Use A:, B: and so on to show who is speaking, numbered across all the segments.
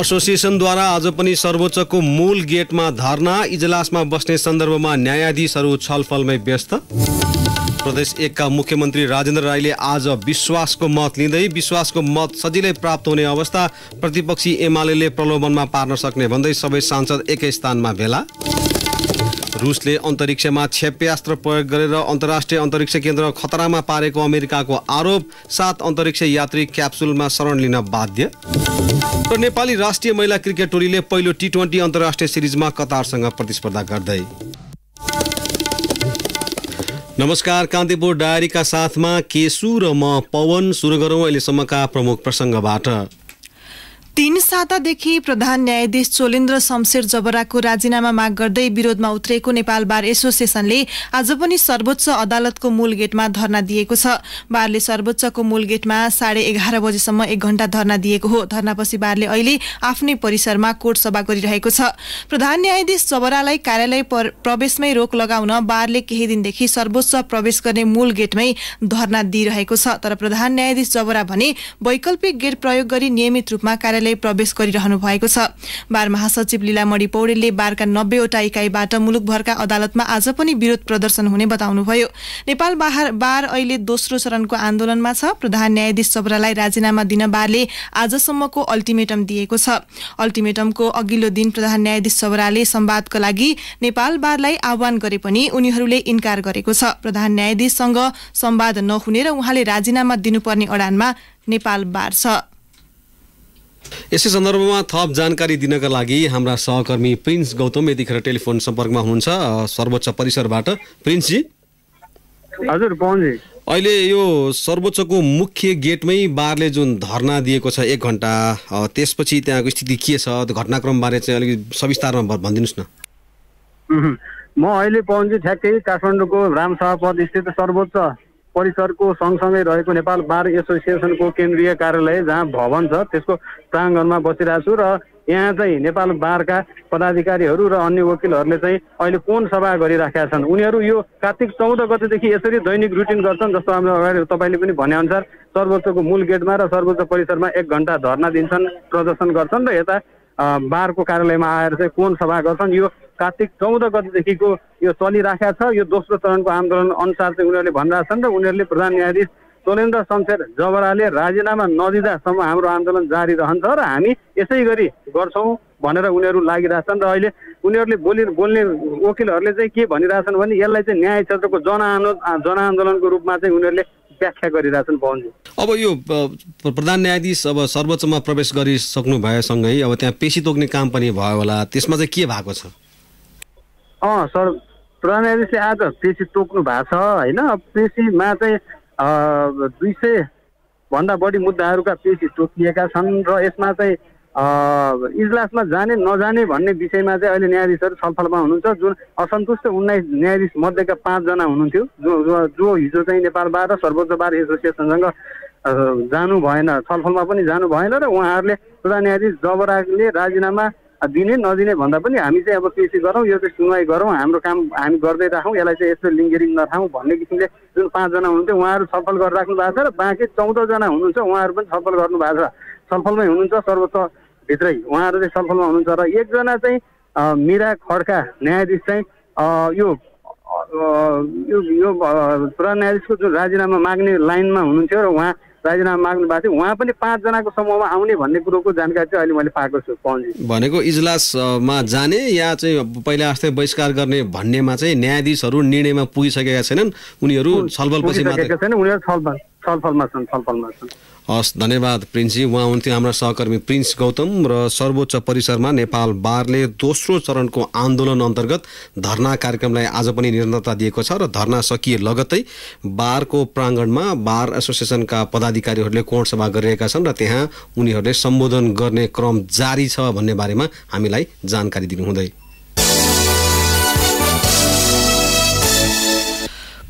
A: एसोसिएसनद्वारा आज पनि सर्वोच्चको मूल गेटमा धरना इजलासमा बस्ने सन्दर्भमा न्यायाधीशहरू छलफलमै व्यस्त प्रदेश एकका मुख्यमन्त्री राजेन्द्र राईले आज विश्वासको मत लिँदै विश्वासको मत सजिलै प्राप्त हुने अवस्था प्रतिपक्षी एमाले प्रलोभनमा पार्न सक्ने भन्दै सबै सांसद एकै स्थानमा भेला रुसले अन्तरिक्षमा क्षेप्यास्त्र प्रयोग गरेर अन्तर्राष्ट्रिय अन्तरिक्ष केन्द्र खतरामा पारेको अमेरिकाको आरोप सात अन्तरिक्ष यात्री क्याप्सुलमा शरण लिन बाध्य र नेपाली राष्ट्रिय महिला क्रिकेट टोलीले पहिलो टी ट्वेन्टी अन्तर्राष्ट्रिय सिरिजमा कतारसँग प्रतिस्पर्धा गर्दै नमस्कार कान्तिपुर डायरीका साथमा केशु र म पवन सुरु गरौँ अहिलेसम्मका प्रमुख प्रसङ्गबाट
B: तीन सातादेखि प्रधान न्यायाधीश चोलेन्द्र शमशेर जबराको राजीनामा माग गर्दै विरोधमा उत्रेको नेपाल बार एसोसिएसनले आज पनि सर्वोच्च अदालतको मूल गेटमा धरना दिएको छ बारले सर्वोच्चको मूल गेटमा साढे एघार बजेसम्म एक घण्टा धरना दिएको हो धरनापछि बारले अहिले आफ्नै परिसरमा कोर्ट सभा गरिरहेको छ प्रधान न्यायाधीश जबरालाई कार्यालय प्रवेशमै रोक लगाउन बारले केही दिनदेखि सर्वोच्च प्रवेश गर्ने मूल गेटमै धरना दिइरहेको छ तर प्रधान न्यायाधीश जबरा भने वैकल्पिक गेट प्रयोग गरी नियमित रूपमा कार्य कार्यालय प्रवेश गरिरहनु भएको छ बार महासचिव लीला मणि पौडेलले बारका नब्बेवटा इकाइबाट मुलुकभरका अदालतमा आज पनि विरोध प्रदर्शन हुने बताउनुभयो नेपाल बार बार अहिले दोस्रो चरणको आन्दोलनमा छ प्रधान न्यायाधीश चौबरालाई राजीनामा दिन बारले आजसम्मको अल्टिमेटम दिएको छ अल्टिमेटमको अघिल्लो दिन प्रधान न्यायाधीश चौबराले संवादका लागि नेपाल बारलाई आह्वान गरे पनि उनीहरूले इन्कार गरेको छ प्रधान न्यायाधीशसँग संवाद नहुने र उहाँले राजीनामा दिनुपर्ने अडानमा नेपाल बार छ
A: यसै सन्दर्भमा थप जानकारी दिनका लागि हाम्रा सहकर्मी प्रिन्स गौतम यतिखेर टेलिफोन सम्पर्कमा हुनुहुन्छ सर्वोच्च परिसरबाट प्रिन्सजी
C: हजुर पवनजी
A: अहिले यो सर्वोच्चको मुख्य गेटमै बारले जुन धरना दिएको छ एक घन्टा त्यसपछि त्यहाँको स्थिति के छ घटनाक्रमबारे चाहिँ अलिक सविस्तारमा भनिदिनुहोस्
C: न म अहिले पवनजी ठ्याक्कै काठमाडौँको रामसभापद स्थित सर्वोच्च परिसरको सँगसँगै रहेको नेपाल बार एसोसिएसनको केन्द्रीय कार्यालय जहाँ भवन छ त्यसको प्राङ्गणमा बसिरहेको छु र यहाँ चाहिँ नेपाल बारका पदाधिकारीहरू र अन्य वकिलहरूले चाहिँ अहिले कोन सभा गरिराखेका छन् उनीहरू यो कार्तिक चौध गतेदेखि यसरी दैनिक रुटिन गर्छन् जस्तो हाम्रो अगाडि तपाईँले पनि भनेअनुसार सर्वोच्चको मूल गेटमा र सर्वोच्च परिसरमा एक घन्टा धरना दिन्छन् प्रदर्शन गर्छन् र यता बारको कार्यालयमा आएर चाहिँ कोन सभा गर्छन् यो कार्तिक चौध गतिदेखिको यो चलिराखेका छ यो दोस्रो चरणको आन्दोलन अनुसार चाहिँ उनीहरूले भनिरहेछन् र उनीहरूले प्रधान न्यायाधीश सोलेन्द्र शमशेर जबराले राजीनामा नदिँदासम्म हाम्रो आन्दोलन जारी रहन्छ र हामी यसै गरी गर्छौँ भनेर उनीहरू लागिरहेछन् र अहिले उनीहरूले बोलि बोल्ने वकिलहरूले चाहिँ के भनिरहेछन् भने यसलाई चाहिँ न्याय क्षेत्रको जनआन्दोलन जनआन्दोलनको रूपमा चाहिँ उनीहरूले व्याख्या गरिरहेछन् पवनजी
A: अब यो प्रधान न्यायाधीश अब सर्वोच्चमा प्रवेश गरिसक्नु भएसँगै अब त्यहाँ पेसी तोक्ने काम पनि भयो होला त्यसमा चाहिँ के भएको छ
C: अँ सर प्रधान न्यायाधीशले आज पेसी तोक्नु भएको छ होइन पेसीमा चाहिँ दुई सय भन्दा बढी मुद्दाहरूका पेसी तोकिएका छन् र यसमा चाहिँ इजलासमा जाने नजाने भन्ने विषयमा चाहिँ अहिले न्यायाधीशहरू छलफलमा हुनुहुन्छ जुन असन्तुष्ट उन्नाइस न्यायाधीश मध्येका पाँचजना हुनुहुन्थ्यो जो जो हिजो चाहिँ नेपाल बार र सर्वोच्च बार एसोसिएसनसँग जानु भएन छलफलमा पनि जानु भएन र उहाँहरूले प्रधान न्यायाधीश जबरागले राजीनामा दिने नदिने भन्दा पनि हामी चाहिँ अब केसी गरौँ यो चाहिँ सुनवाई गरौँ हाम्रो काम हामी गर्दै राखौँ यसलाई चाहिँ यस्तो लिङ्गेरिङ नराखौँ भन्ने किसिमले जुन पाँचजना हुनुहुन्थ्यो उहाँहरू सफल गरिराख्नु भएको छ र बाँकी चौधजना हुनुहुन्छ उहाँहरू पनि छलफल भएको छ सफलमै हुनुहुन्छ सर्वोच्चभित्रै उहाँहरू चाहिँ सफलमा हुनुहुन्छ र एकजना चाहिँ मिरा खड्का न्यायाधीश चाहिँ यो यो प्रधान न्यायाधीशको जुन राजीनामा माग्ने लाइनमा हुनुहुन्थ्यो र उहाँ राजीनामा माग्नु भएको थियो उहाँ पनि पाँचजनाको समूहमा आउने भन्ने कुरोको जानकारी चाहिँ अहिले मैले पाएको छु पहुँची
A: भनेको इजलासमा जाने या चाहिँ पहिला जस्तै बहिष्कार गर्ने भन्नेमा चाहिँ न्यायाधीशहरू निर्णयमा पुगिसकेका छैनन् उनीहरू छैन उनीहरू
C: छलफल छलफलमा छन् छलफलमा छन्
A: हस् धन्यवाद प्रिन्सजी उहाँ हुन्थ्यो हाम्रा सहकर्मी प्रिन्स गौतम र सर्वोच्च परिसरमा नेपाल बारले दोस्रो चरणको आन्दोलन अन्तर्गत धरना कार्यक्रमलाई आज पनि निरन्तरता दिएको छ र धरना सकिए लगत्तै बारको प्राङ्गणमा बार एसोसिएसनका पदाधिकारीहरूले सभा गरिरहेका छन् र त्यहाँ उनीहरूले सम्बोधन गर्ने क्रम जारी छ भन्ने बारेमा हामीलाई जानकारी दिनुहुँदै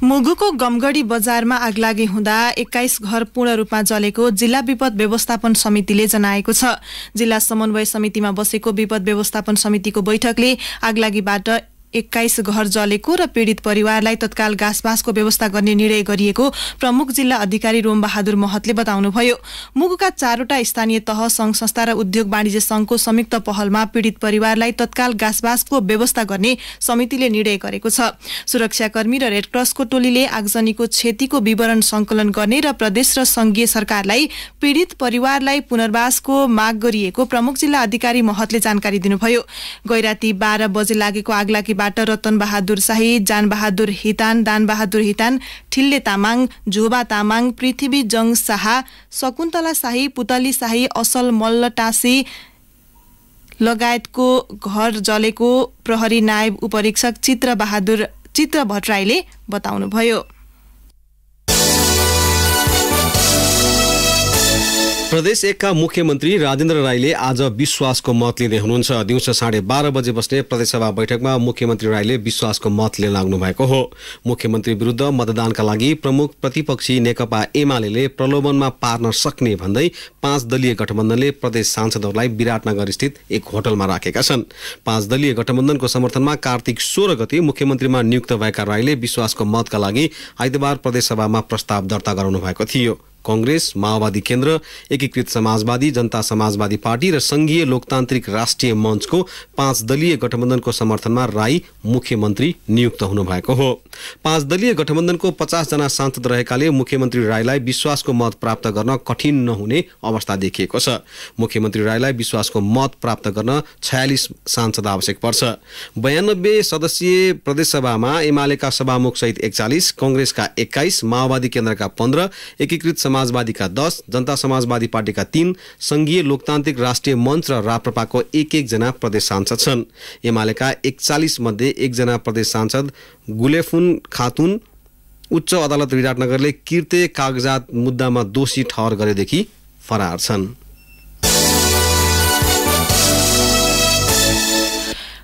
B: मुगुको गमगढी बजारमा आगलागी हुँदा एक्काइस घर पूर्ण रूपमा जलेको जिल्ला विपद व्यवस्थापन समितिले जनाएको छ जिल्ला समन्वय समितिमा बसेको विपद व्यवस्थापन समितिको बैठकले आगलागीबाट एक्काइस घर जलेको र पीड़ित परिवारलाई तत्काल घाँसबाँसको व्यवस्था गर्ने निर्णय गरिएको प्रमुख जिल्ला अधिकारी रोमबहादुर महतले बताउनुभयो मुगुका चारवटा स्थानीय तह संघ संस्था र उद्योग वाणिज्य संघको संयुक्त पहलमा पीड़ित परिवारलाई तत्काल घाँसबाँसको व्यवस्था गर्ने समितिले निर्णय गरेको छ सुरक्षाकर्मी र रेडक्रसको टोलीले आगजनीको क्षतिको विवरण संकलन गर्ने र प्रदेश र संघीय सरकारलाई पीड़ित परिवारलाई पुनर्वासको माग गरिएको प्रमुख जिल्ला अधिकारी महतले जानकारी दिनुभयो गैराती बाह्र बजे लागेको आगलागी रतन बहादुर शाही बहादुर हितान बहादुर हितान ठिल्ले तामाङ झोबा तामाङ पृथ्वी जङ शाह शकुन्तला शाही पुतली शाही असल मल्ल टाँसी लगायतको घर जलेको प्रहरी नायब उपरीक्षक बहादुर चित्र भट्टराईले बताउनुभयो
A: प्रदेश एकका मुख्यमन्त्री राजेन्द्र राईले आज विश्वासको मत लिँदै हुनुहुन्छ दिउँसो साढे बाह्र बजे बस्ने प्रदेशसभा बैठकमा मुख्यमन्त्री राईले विश्वासको मत लिन लाग्नु भएको हो मुख्यमन्त्री विरुद्ध मतदानका लागि प्रमुख प्रतिपक्षी नेकपा एमाले प्रलोभनमा पार्न सक्ने भन्दै पाँच दलीय गठबन्धनले प्रदेश सांसदहरूलाई विराटनगर स्थित एक होटलमा राखेका छन् पाँच दलीय गठबन्धनको समर्थनमा कार्तिक सोह्र गते मुख्यमन्त्रीमा नियुक्त भएका राईले विश्वासको मतका लागि आइतबार प्रदेशसभामा प्रस्ताव दर्ता गराउनु भएको थियो कंग्रेस माओवादी केन्द्र एकीकृत समाजवादी जनता समाजवादी पार्टी र संघीय लोकतान्त्रिक राष्ट्रिय मञ्चको पाँच दलीय गठबन्धनको समर्थनमा राई मुख्यमन्त्री नियुक्त हुनुभएको हो पाँच दलीय गठबन्धनको पचासजना सांसद रहेकाले मुख्यमन्त्री राईलाई विश्वासको मत प्राप्त गर्न कठिन नहुने अवस्था देखिएको छ मुख्यमन्त्री राईलाई विश्वासको मत प्राप्त गर्न छयालिस सांसद आवश्यक पर्छ बयानब्बे सदस्यीय प्रदेशसभामा एमालेका सभामुख सहित एकचालिस कंग्रेसका एक्काइस माओवादी केन्द्रका पन्ध्र एकीकृत समाजवादीका दस जनता समाजवादी पार्टीका तीन संघीय लोकतान्त्रिक राष्ट्रिय मञ्च र राप्रपाको एक एकजना प्रदेश सांसद छन् एमालेका एकचालिस मध्ये एकजना प्रदेश सांसद गुलेफुन खातुन उच्च अदालत विराटनगरले किर्ते कागजात मुद्दामा दोषी ठहर गरेदेखि फरार छन्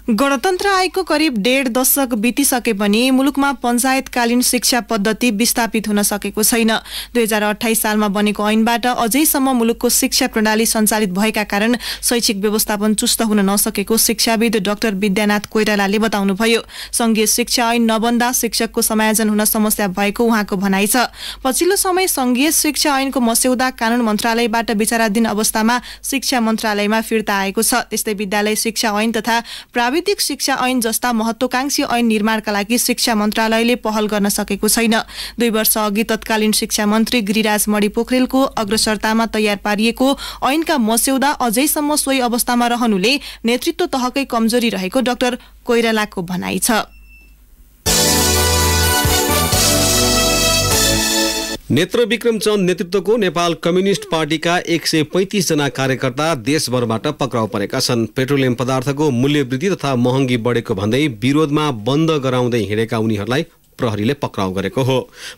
B: गणतन्त्र आएको करिब डेढ दशक बितिसके पनि मुलुकमा पञ्चायतकालीन शिक्षा पद्धति विस्थापित हुन सकेको छैन दुई हजार अठाइस सालमा बनेको ऐनबाट अझैसम्म मुलुकको शिक्षा प्रणाली सञ्चालित भएका कारण शैक्षिक व्यवस्थापन चुस्त हुन नसकेको शिक्षाविद डाक्टर विद्यानाथ कोइरालाले बताउनुभयो संघीय शिक्षा ऐन नबन्दा शिक्षकको समायोजन हुन समस्या भएको उहाँको भनाइ छ पछिल्लो समय संघीय शिक्षा ऐनको मस्यौदा कानून मन्त्रालयबाट विचाराधीन अवस्थामा शिक्षा मन्त्रालयमा फिर्ता आएको छ त्यस्तै विद्यालय शिक्षा ऐन तथा प्राविधिक प्राविधिक शिक्षा ऐन जस्ता महत्वाकांक्षी ऐन निर्माणका लागि शिक्षा मन्त्रालयले पहल गर्न सकेको छैन दुई वर्ष अघि तत्कालीन शिक्षा मन्त्री गिरिराज मणि पोखरेलको अग्रसरतामा तयार पारिएको ऐनका मस्यौदा अझैसम्म सोही अवस्थामा रहनुले नेतृत्व तहकै कमजोरी रहेको डाक्टर कोइरालाको भनाइ छ
A: नेत्र विक्रम चन्द नेतृत्वको नेपाल कम्युनिस्ट पार्टीका एक सय पैँतिसजना कार्यकर्ता देशभरबाट पक्राउ परेका छन् पेट्रोलियम पदार्थको मूल्यवृद्धि तथा महँगी बढेको भन्दै विरोधमा बन्द गराउँदै हिँडेका उनीहरूलाई प्रहरीले पक्राउ गरेको हो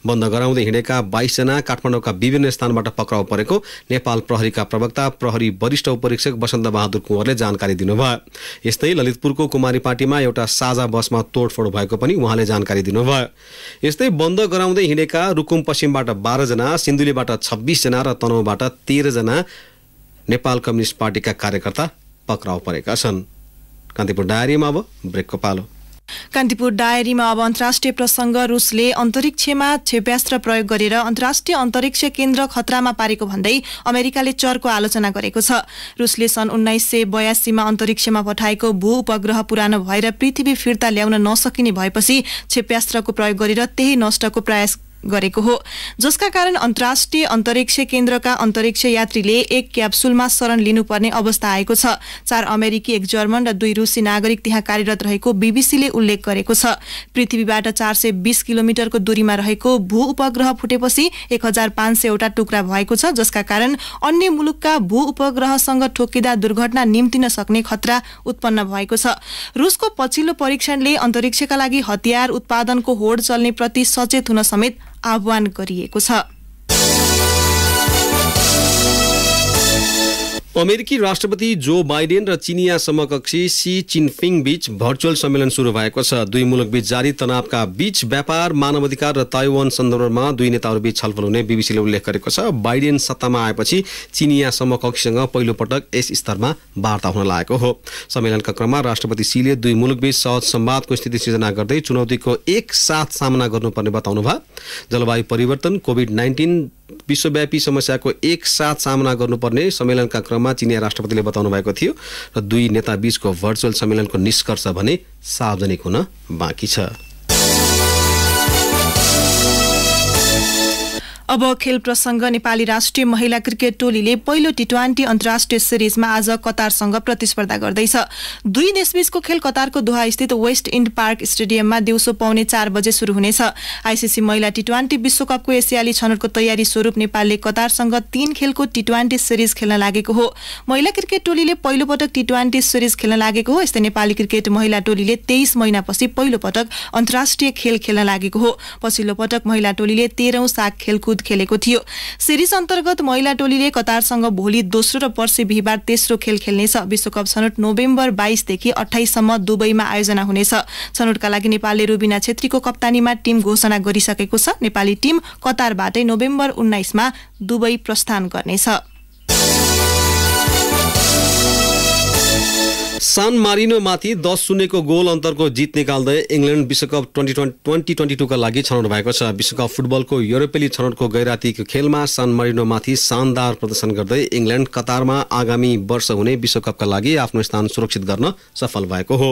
A: बन्द गराउँदै हिँडेका बाइसजना काठमाडौँका विभिन्न स्थानबाट पक्राउ परेको नेपाल प्रहरीका प्रवक्ता प्रहरी वरिष्ठ उपरीक्षक वसन्त बहादुर कुँवरले जानकारी दिनुभयो यस्तै ललितपुरको कुमारीपाटीमा एउटा साझा बसमा तोडफोड भएको पनि उहाँले जानकारी दिनुभयो यस्तै बन्द गराउँदै हिँडेका रुकुम पश्चिमबाट बाह्रजना सिन्धुलीबाट छब्बिसजना र तनहुबाट तेह्रजना नेपाल कम्युनिस्ट पार्टीका कार्यकर्ता पक्राउ परेका छन् कान्तिपुर डायरीमा अब ब्रेकको पालो
B: कान्तिपुर डायरीमा अब अन्तर्राष्ट्रिय प्रसङ्ग रुसले अन्तरिक्षमा क्षेप्यास्त्र प्रयोग गरेर अन्तर्राष्ट्रिय अन्तरिक्ष केन्द्र खतरामा पारेको भन्दै अमेरिकाले चरको आलोचना गरेको छ रुसले सन् उन्नाइस सय बयासीमा अन्तरिक्षमा पठाएको भू उपग्रह पुरानो भएर पृथ्वी फिर्ता ल्याउन नसकिने भएपछि क्षेप्यास्त्रको प्रयोग गरेर त्यही नष्टको प्रयास गरेको हो जसका कारण अन्तर्राष्ट्रिय अन्तरिक्ष केन्द्रका अन्तरिक्ष यात्रीले एक क्याप्सुलमा शरण लिनुपर्ने अवस्था आएको छ चार अमेरिकी एक जर्मन र दुई रुसी नागरिक त्यहाँ कार्यरत रहेको बीबीसीले उल्लेख गरेको छ पृथ्वीबाट चार सय बिस किलोमिटरको दूरीमा रहेको भू उपग्रह फुटेपछि एक हजार पाँच सयवटा टुक्रा भएको छ जसका कारण अन्य मुलुकका भू उपग्रहसँग ठोकिँदा दुर्घटना निम्तिन सक्ने खतरा उत्पन्न भएको छ रुसको पछिल्लो परीक्षणले अन्तरिक्षका लागि हतियार उत्पादनको होड चल्ने प्रति सचेत हुन समेत आह्वान गरिएको छ
A: अमेरिकी राष्ट्रपति जो बाइडेन र चिनिया समकक्षी सी चिनफिङ बीच भर्चुअल सम्मेलन सुरु भएको छ दुई मुलुकबीच जारी तनावका बीच व्यापार मानव अधिकार र ताइवान सन्दर्भमा दुई नेताहरूबीच छलफल हुने बीबीसीले उल्लेख गरेको छ बाइडेन सत्तामा आएपछि चिनिया समकक्षीसँग पहिलोपटक यस स्तरमा वार्ता हुन लागेको हो सम्मेलनका क्रममा राष्ट्रपति सीले दुई मुलुकबीच सहज सम्वादको स्थिति सिर्जना गर्दै चुनौतीको एकसाथ सामना गर्नुपर्ने बताउनु भयो जलवायु परिवर्तन कोभिड नाइन्टिन विश्वव्यापी समस्याको एकसाथ सामना गर्नुपर्ने सम्मेलनका क्रममा चिनिया राष्ट्रपतिले बताउनु भएको थियो र दुई नेताबीचको भर्चुअल सम्मेलनको निष्कर्ष भने सार्वजनिक हुन बाँकी छ
B: अब खेल प्रसङ्ग नेपाली राष्ट्रिय महिला क्रिकेट टोलीले पहिलो टी ट्वेन्टी अन्तर्राष्ट्रिय सिरिजमा आज कतारसँग प्रतिस्पर्धा गर्दैछ दुई देशबीचको खेल कतारको दोहास्थित वेस्ट इन्ड पार्क स्टेडियममा दिउँसो पाउने चार बजे सुरु हुनेछ आइसिसी महिला टी ट्वेन्टी विश्वकपको एसियाली छनौटको तयारी स्वरूप नेपालले कतारसँग तीन खेलको टी ट्वेन्टी सिरिज खेल्न लागेको हो महिला क्रिकेट टोलीले पहिलोपटक टी ट्वेन्टी सिरिज खेल्न लागेको हो यस्तै नेपाली क्रिकेट महिला टोलीले तेइस महिनापछि पहिलो पटक अन्तर्राष्ट्रिय खेल खेल्न लागेको हो पछिल्लो पटक महिला टोलीले तेह्रौं साग खेलकुद विरुद्ध खेलेको थियो सिरिज अन्तर्गत महिला टोलीले कतारसँग भोलि दोस्रो र पर्सि बिहिबार तेस्रो खेल खेल्नेछ विश्वकप छनौट नोभेम्बर बाइसदेखि अठाइससम्म दुबईमा आयोजना हुनेछ छनौटका लागि नेपालले रुबिना छेत्रीको कप्तानीमा टिम घोषणा गरिसकेको छ नेपाली टिम कतारबाटै नोभेम्बर उन्नाइसमा दुबई प्रस्थान गर्नेछ
A: सान मारिनोमाथि दस शून्यको गोल अन्तरको जित निकाल्दै इङ्ल्यान्ड विश्वकप ट्वेन्टी ट्वेन्टी ट्वेन्टी टूका लागि छनौट भएको छ विश्वकप फुटबलको युरोपेली छनौटको गैरातीको खेलमा सान मारिनोमाथि शानदार प्रदर्शन गर्दै इङ्ल्यान्ड कतारमा आगामी वर्ष हुने विश्वकपका लागि आफ्नो स्थान सुरक्षित गर्न सफल भएको हो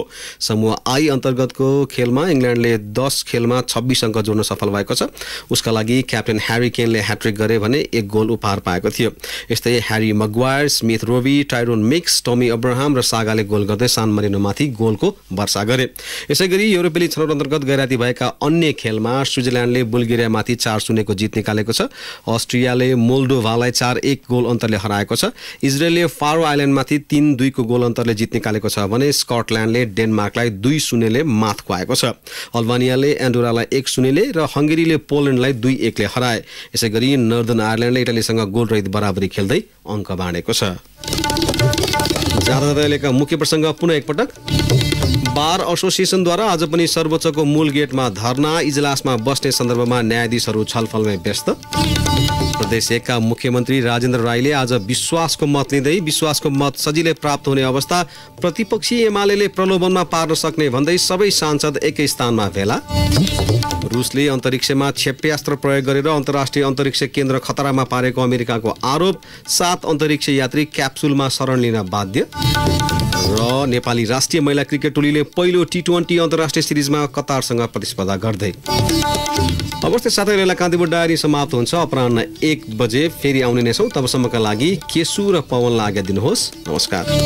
A: समूह आई अन्तर्गतको खेलमा इङ्ल्यान्डले दस खेलमा छब्बिस अङ्क जोड्न सफल भएको छ उसका लागि क्याप्टेन ह्यारी केनले ह्याट्रिक गरे भने एक गोल उपहार पाएको थियो यस्तै Harry Maguire Smith Robbie Tyrone Mings Tammy Abraham र सागाले गोल गोल गर्दै सान मरिनोमाथि गोलको वर्षा गरे यसै गरी युरोपेली छनौट अन्तर्गत गैराती भएका अन्य खेलमा स्विजरल्यान्डले बुल्गेरियामाथि चार शून्यको जित निकालेको छ अस्ट्रियाले मोल्डोभालाई चार एक गोल अन्तरले हराएको छ इजरायलले फारो आइल्यान्डमाथि तिन दुईको गोल अन्तरले जित निकालेको छ भने स्कटल्यान्डले डेनमार्कलाई दुई शून्यले माथ खुवाएको छ अल्बानियाले एन्डोरालाई एक शून्यले र हङ्गेरीले पोल्यान्डलाई दुई एकले हराए यसै गरी नर्दन आयरल्यान्डले इटालीसँग गोलरहित बराबरी खेल्दै अङ्क बाँडेको छ जाँदा मुख्य प्रसङ्ग पुनः एकपटक बार एसोसिएसनद्वारा आज पनि सर्वोच्चको मूल गेटमा धरना इजलासमा बस्ने सन्दर्भमा न्यायाधीशहरू छलफलमै व्यस्त प्रदेश एकका मुख्यमन्त्री राजेन्द्र राईले आज विश्वासको मत लिँदै विश्वासको मत सजिलै प्राप्त हुने अवस्था प्रतिपक्षी एमाले प्रलोभनमा पार्न सक्ने भन्दै सबै सांसद एकै स्थानमा भेला रुसले अन्तरिक्षमा क्षेप्यास्त्र प्रयोग गरेर अन्तर्राष्ट्रिय अन्तरिक्ष केन्द्र खतरामा पारेको अमेरिकाको आरोप सात अन्तरिक्ष यात्री क्याप्सुलमा शरण लिन बाध्य र नेपाली राष्ट्रिय महिला क्रिकेट टोलीले पहिलो टी ट्वेन्टी अन्तर्राष्ट्रिय सिरिजमा कतारसँग प्रतिस्पर्धा गर्दै अवश्य साथै कान्तिपुर डायरी समाप्त हुन्छ अपरान्ह एक बजे फेरि आउने नै छौँ तबसम्मका लागि केसु र पवन आज्ञा दिनुहोस् नमस्कार